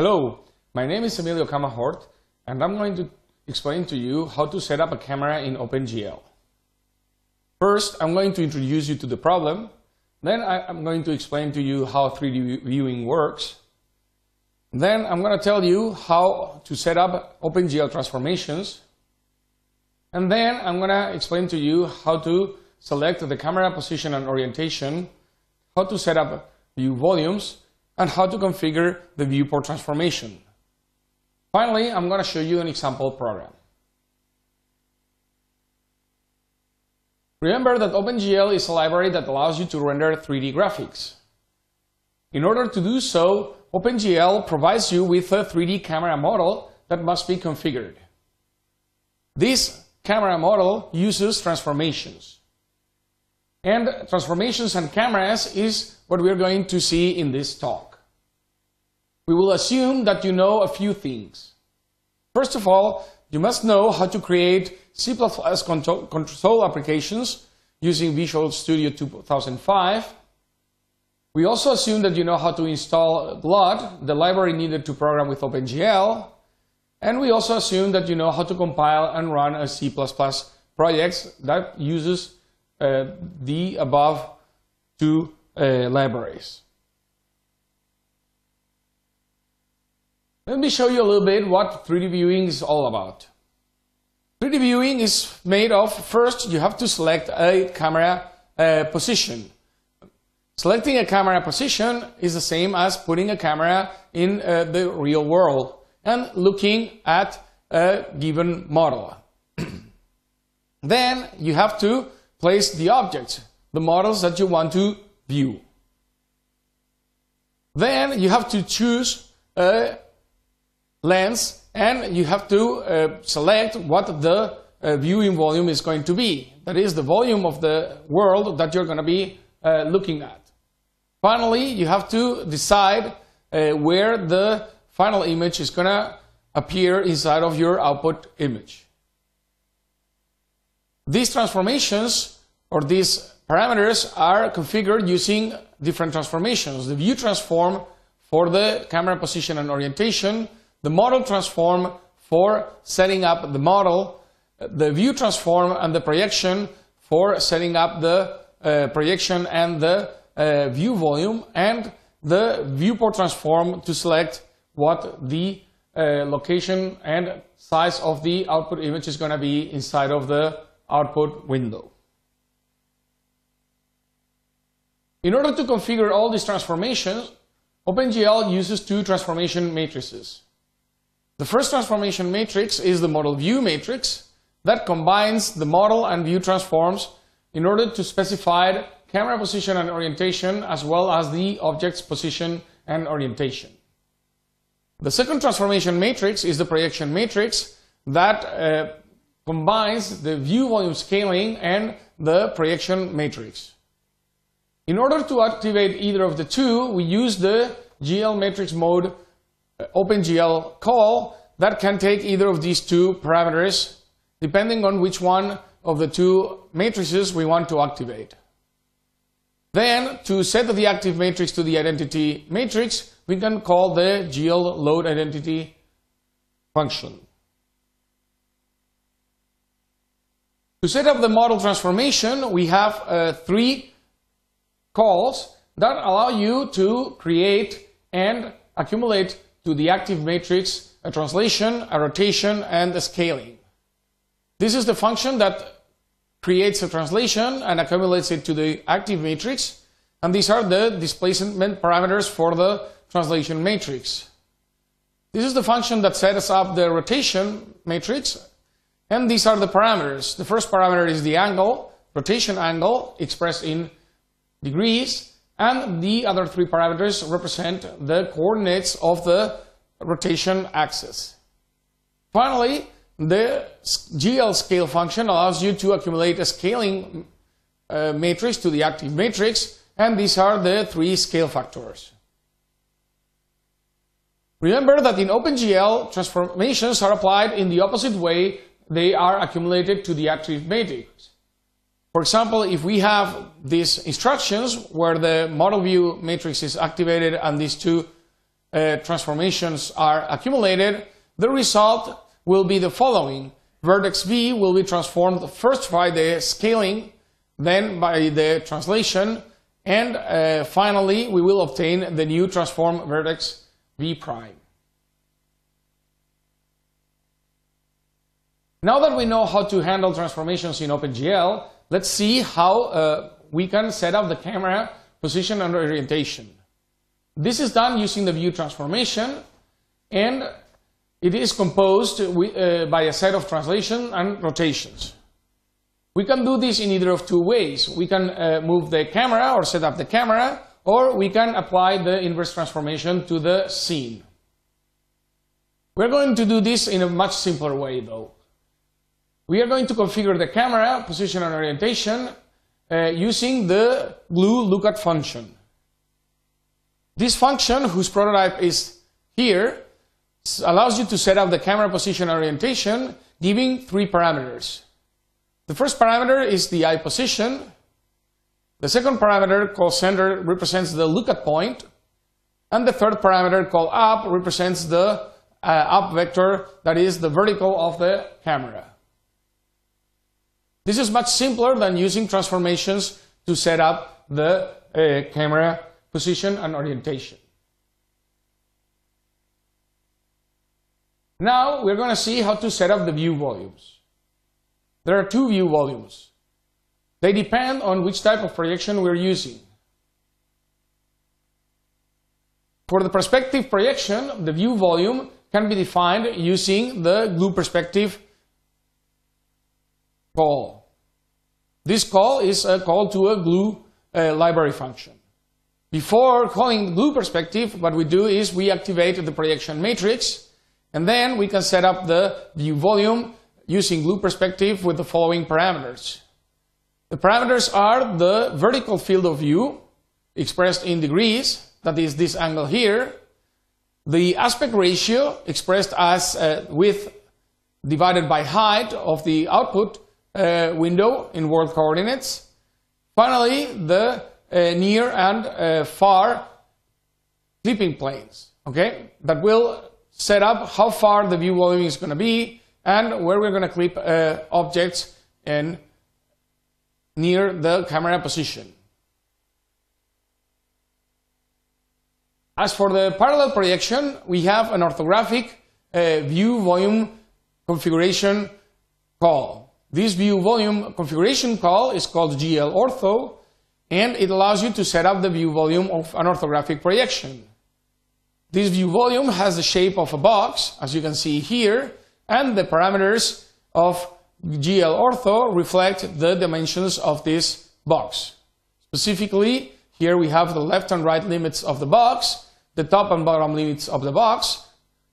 Hello, my name is Emilio Camahort and I'm going to explain to you how to set up a camera in OpenGL. First, I'm going to introduce you to the problem, then I'm going to explain to you how 3D viewing works, then I'm going to tell you how to set up OpenGL transformations, and then I'm going to explain to you how to select the camera position and orientation, how to set up view volumes, and how to configure the viewport transformation. Finally, I'm going to show you an example program. Remember that OpenGL is a library that allows you to render 3D graphics. In order to do so, OpenGL provides you with a 3D camera model that must be configured. This camera model uses transformations. And transformations and cameras is what we're going to see in this talk we will assume that you know a few things. First of all, you must know how to create C++ control applications using Visual Studio 2005. We also assume that you know how to install GLUT, the library needed to program with OpenGL, and we also assume that you know how to compile and run a C++ project that uses uh, the above two uh, libraries. Let me show you a little bit what 3D viewing is all about. 3D viewing is made of, first you have to select a camera uh, position. Selecting a camera position is the same as putting a camera in uh, the real world and looking at a given model. then you have to place the objects, the models that you want to view. Then you have to choose a lens and you have to uh, select what the uh, viewing volume is going to be. That is the volume of the world that you're going to be uh, looking at. Finally, you have to decide uh, where the final image is going to appear inside of your output image. These transformations or these parameters are configured using different transformations. The view transform for the camera position and orientation, the model transform for setting up the model, the view transform and the projection for setting up the uh, projection and the uh, view volume, and the viewport transform to select what the uh, location and size of the output image is going to be inside of the output window. In order to configure all these transformations, OpenGL uses two transformation matrices. The first transformation matrix is the model view matrix that combines the model and view transforms in order to specify camera position and orientation as well as the object's position and orientation. The second transformation matrix is the projection matrix that uh, combines the view volume scaling and the projection matrix. In order to activate either of the two, we use the GL matrix mode OpenGL call that can take either of these two parameters depending on which one of the two matrices we want to activate. Then, to set the active matrix to the identity matrix, we can call the GL load identity function. To set up the model transformation, we have uh, three calls that allow you to create and accumulate to the active matrix a translation, a rotation, and a scaling. This is the function that creates a translation and accumulates it to the active matrix, and these are the displacement parameters for the translation matrix. This is the function that sets up the rotation matrix, and these are the parameters. The first parameter is the angle, rotation angle, expressed in degrees, and the other three parameters represent the coordinates of the rotation axis. Finally, the GL scale function allows you to accumulate a scaling uh, matrix to the active matrix, and these are the three scale factors. Remember that in OpenGL, transformations are applied in the opposite way they are accumulated to the active matrix. For example, if we have these instructions where the model view matrix is activated and these two uh, transformations are accumulated, the result will be the following. Vertex V will be transformed first by the scaling, then by the translation, and uh, finally we will obtain the new transform vertex V prime. Now that we know how to handle transformations in OpenGL, Let's see how uh, we can set up the camera position and orientation. This is done using the view transformation and it is composed with, uh, by a set of translation and rotations. We can do this in either of two ways. We can uh, move the camera or set up the camera or we can apply the inverse transformation to the scene. We're going to do this in a much simpler way though. We are going to configure the camera, position and orientation uh, using the glue lookat function. This function, whose prototype is here, allows you to set up the camera position orientation giving three parameters. The first parameter is the eye position. The second parameter called center represents the lookat point. And the third parameter called up represents the uh, up vector, that is the vertical of the camera. This is much simpler than using transformations to set up the uh, camera position and orientation. Now we're going to see how to set up the view volumes. There are two view volumes. They depend on which type of projection we're using. For the perspective projection, the view volume can be defined using the glue perspective call. This call is a call to a glue uh, library function. Before calling glue perspective, what we do is we activate the projection matrix, and then we can set up the view volume using glue perspective with the following parameters. The parameters are the vertical field of view, expressed in degrees, that is this angle here, the aspect ratio, expressed as uh, width divided by height of the output, uh, window in world coordinates. Finally, the uh, near and uh, far clipping planes, okay, that will set up how far the view volume is going to be and where we're going to clip uh, objects and near the camera position. As for the parallel projection, we have an orthographic uh, view volume configuration call. This view volume configuration call is called GL ortho, and it allows you to set up the view volume of an orthographic projection. This view volume has the shape of a box, as you can see here, and the parameters of GL ortho reflect the dimensions of this box. Specifically, here we have the left and right limits of the box, the top and bottom limits of the box,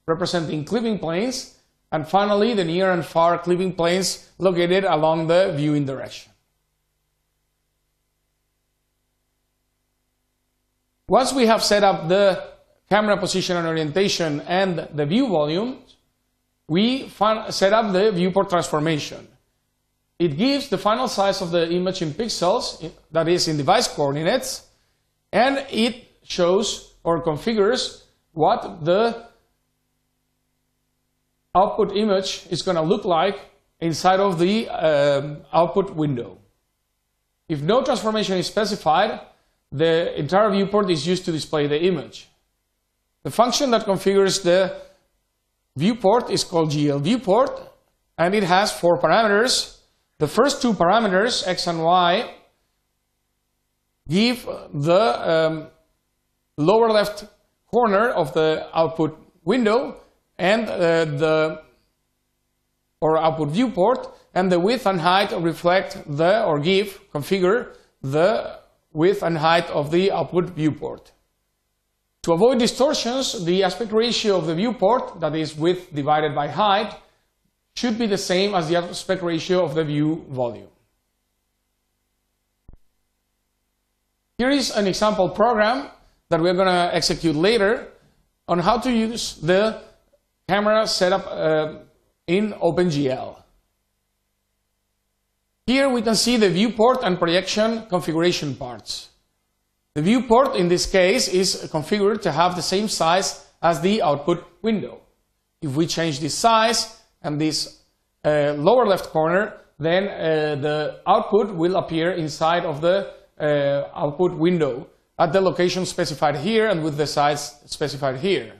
representing clipping planes, and finally, the near and far cleaving planes located along the viewing direction. Once we have set up the camera position and orientation and the view volume, we set up the viewport transformation. It gives the final size of the image in pixels, that is in device coordinates, and it shows or configures what the output image is going to look like inside of the um, output window. If no transformation is specified, the entire viewport is used to display the image. The function that configures the viewport is called glViewport, and it has four parameters. The first two parameters, x and y, give the um, lower left corner of the output window and uh, the or output viewport, and the width and height reflect the or give configure the width and height of the output viewport. To avoid distortions, the aspect ratio of the viewport, that is width divided by height, should be the same as the aspect ratio of the view volume. Here is an example program that we're going to execute later on how to use the camera setup uh, in OpenGL. Here we can see the viewport and projection configuration parts. The viewport in this case is configured to have the same size as the output window. If we change this size and this uh, lower left corner, then uh, the output will appear inside of the uh, output window at the location specified here and with the size specified here.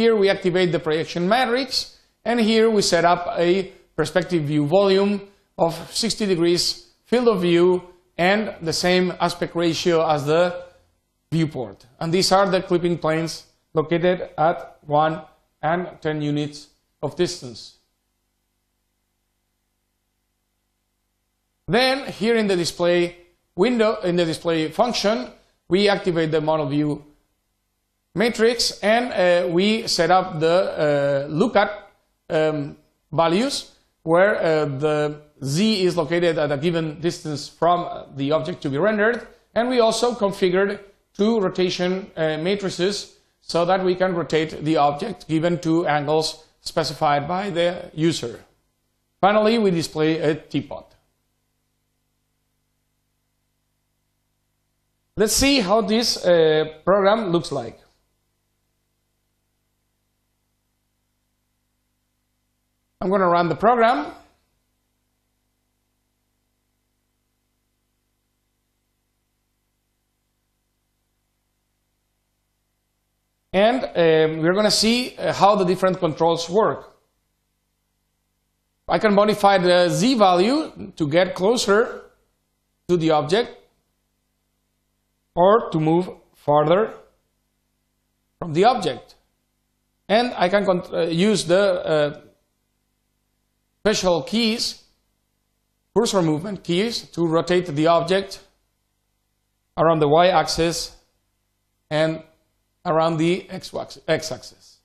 Here we activate the projection matrix, and here we set up a perspective view volume of 60 degrees field of view and the same aspect ratio as the viewport. And these are the clipping planes located at 1 and 10 units of distance. Then here in the display window, in the display function, we activate the model view matrix and uh, we set up the uh, lookup um, values where uh, the z is located at a given distance from the object to be rendered and we also configured two rotation matrices so that we can rotate the object given two angles specified by the user. Finally, we display a teapot. Let's see how this uh, program looks like. I'm going to run the program. And um, we're going to see uh, how the different controls work. I can modify the Z value to get closer to the object or to move farther from the object. And I can uh, use the uh, special keys, cursor movement keys, to rotate the object around the y-axis and around the x-axis.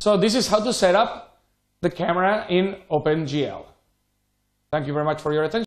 So this is how to set up the camera in OpenGL. Thank you very much for your attention.